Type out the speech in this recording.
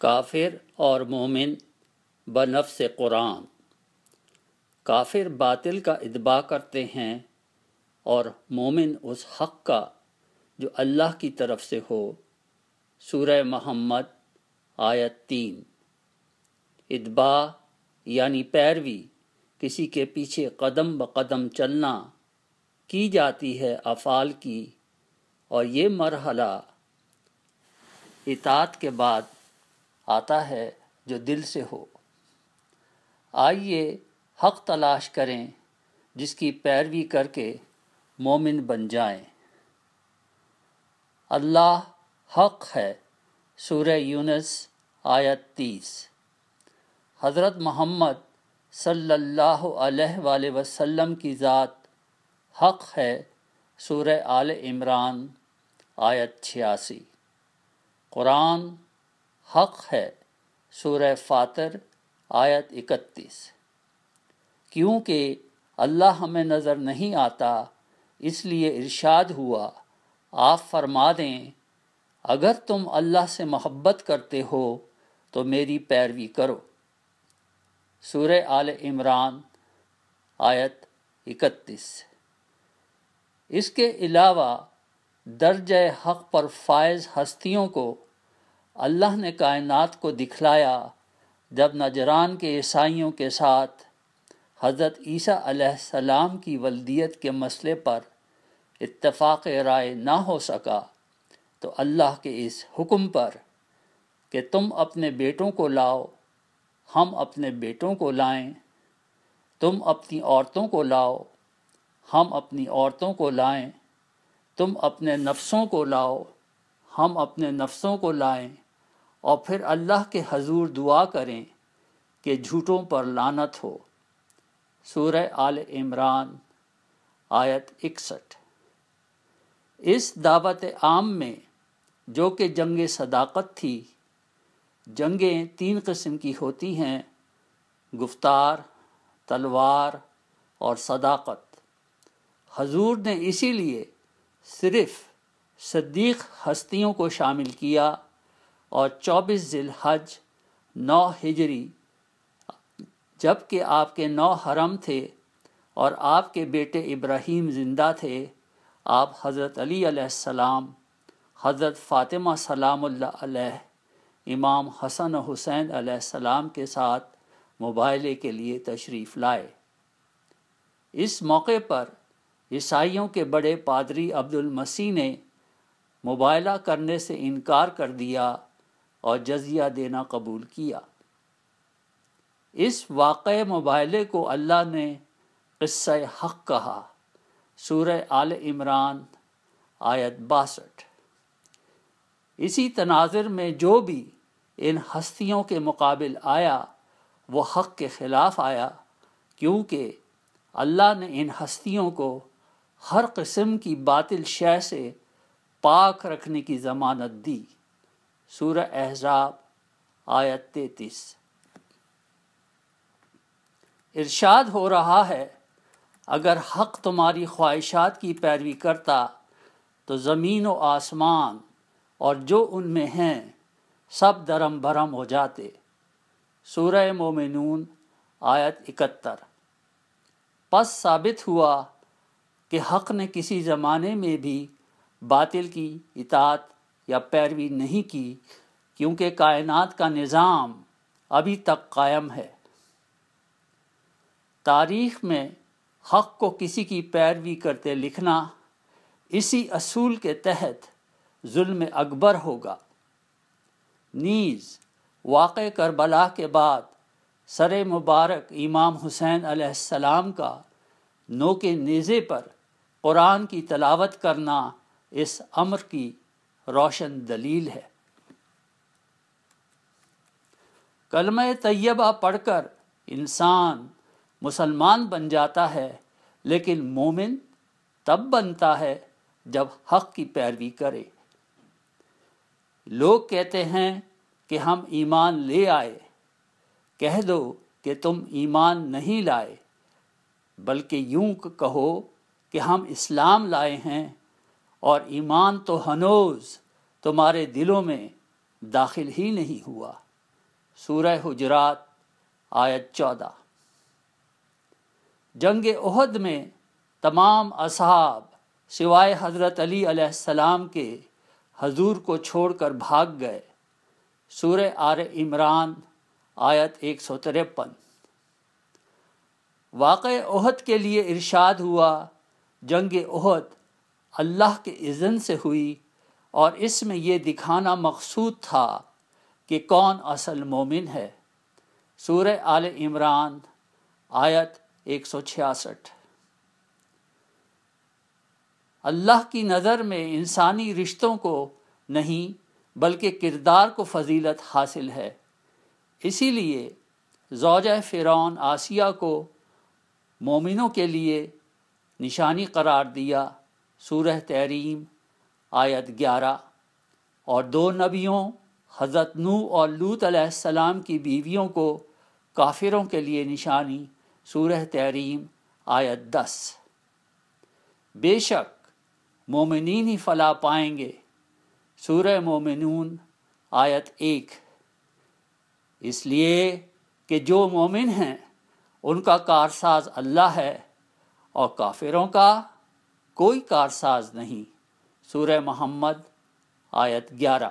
کافر اور مومن بنفس قرآن کافر باطل کا ادبا کرتے ہیں اور مومن اس حق کا جو اللہ کی طرف سے ہو سورہ محمد آیت تین ادبا یعنی پیروی کسی کے پیچھے قدم بقدم چلنا کی جاتی ہے افعال کی اور یہ مرحلہ اطاعت کے بعد آتا ہے جو دل سے ہو آئیے حق تلاش کریں جس کی پیروی کر کے مومن بن جائیں اللہ حق ہے سورہ یونس آیت تیس حضرت محمد صلی اللہ علیہ وآلہ وسلم کی ذات حق ہے سورہ آل عمران آیت چھیاسی قرآن حق ہے سورہ فاتر آیت اکتیس کیونکہ اللہ ہمیں نظر نہیں آتا اس لیے ارشاد ہوا آپ فرما دیں اگر تم اللہ سے محبت کرتے ہو تو میری پیروی کرو سورہ آل عمران آیت اکتیس اس کے علاوہ درجۂ حق پر فائز ہستیوں کو اللہ نے کائنات کو دکھلایا جب نجران کے عیسائیوں کے ساتھ حضرت عیسیٰ علیہ السلام کی ولدیت کے مسئلے پر اتفاق رائے نہ ہو سکا تو اللہ کے اس حکم پر کہ تم اپنے بیٹوں کو لاؤ ہم اپنے بیٹوں کو لائیں تم اپنی عورتوں کو لاؤ ہم اپنی عورتوں کو لائیں تم اپنے نفسوں کو لاؤ ہم اپنے نفسوں کو لائیں اور پھر اللہ کے حضور دعا کریں کہ جھوٹوں پر لانت ہو سورہ آل عمران آیت اکسٹھ اس دعوت عام میں جو کہ جنگ صداقت تھی جنگیں تین قسم کی ہوتی ہیں گفتار تلوار اور صداقت حضور نے اسی لیے صرف صدیق ہستیوں کو شامل کیا اور چوبیس ذی الحج نو ہجری جب کہ آپ کے نو حرم تھے اور آپ کے بیٹے ابراہیم زندہ تھے آپ حضرت علی علیہ السلام حضرت فاطمہ سلام اللہ علیہ امام حسن و حسین علیہ السلام کے ساتھ مباحلے کے لیے تشریف لائے اس موقع پر عیسائیوں کے بڑے پادری عبد المسیح نے مباحلہ کرنے سے انکار کر دیا اور جزیہ دینا قبول کیا اس واقع مبائلے کو اللہ نے قصہ حق کہا سورہ آل عمران آیت باسٹھ اسی تناظر میں جو بھی ان ہستیوں کے مقابل آیا وہ حق کے خلاف آیا کیونکہ اللہ نے ان ہستیوں کو ہر قسم کی باطل شے سے پاک رکھنے کی ضمانت دی سورہ احزاب آیت تینتیس ارشاد ہو رہا ہے اگر حق تمہاری خواہشات کی پیروی کرتا تو زمین و آسمان اور جو ان میں ہیں سب درم برم ہو جاتے سورہ مومنون آیت اکہتر پس ثابت ہوا کہ حق نے کسی زمانے میں بھی باطل کی اطاعت یا پیروی نہیں کی کیونکہ کائنات کا نظام ابھی تک قائم ہے تاریخ میں حق کو کسی کی پیروی کرتے لکھنا اسی اصول کے تحت ظلم اکبر ہوگا نیز واقع کربلا کے بعد سر مبارک امام حسین علیہ السلام کا نوک نیزے پر قرآن کی تلاوت کرنا اس امر کی روشن دلیل ہے کلمہ طیبہ پڑھ کر انسان مسلمان بن جاتا ہے لیکن مومن تب بنتا ہے جب حق کی پیروی کرے لوگ کہتے ہیں کہ ہم ایمان لے آئے کہہ دو کہ تم ایمان نہیں لائے بلکہ یوں کہو کہ ہم اسلام لائے ہیں اور ایمان تو ہنوز تمہارے دلوں میں داخل ہی نہیں ہوا سورہ حجرات آیت چودہ جنگ عہد میں تمام اصحاب سوائے حضرت علی علیہ السلام کے حضور کو چھوڑ کر بھاگ گئے سورہ آر عمران آیت ایک سو ترپن واقع عہد کے لیے ارشاد ہوا جنگ عہد اللہ کے اذن سے ہوئی اور اس میں یہ دکھانا مقصود تھا کہ کون اصل مومن ہے سورہ آل عمران آیت ایک سو چھیاسٹھ اللہ کی نظر میں انسانی رشتوں کو نہیں بلکہ کردار کو فضیلت حاصل ہے اسی لیے زوجہ فرعون آسیہ کو مومنوں کے لیے نشانی قرار دیا سورہ تحریم آیت گیارہ اور دو نبیوں حضرت نو اور لوت علیہ السلام کی بیویوں کو کافروں کے لیے نشانی سورہ تحریم آیت دس بے شک مومنین ہی فلا پائیں گے سورہ مومنون آیت ایک اس لیے کہ جو مومن ہیں ان کا کارساز اللہ ہے اور کافروں کا کوئی کارساز نہیں سورہ محمد آیت گیارہ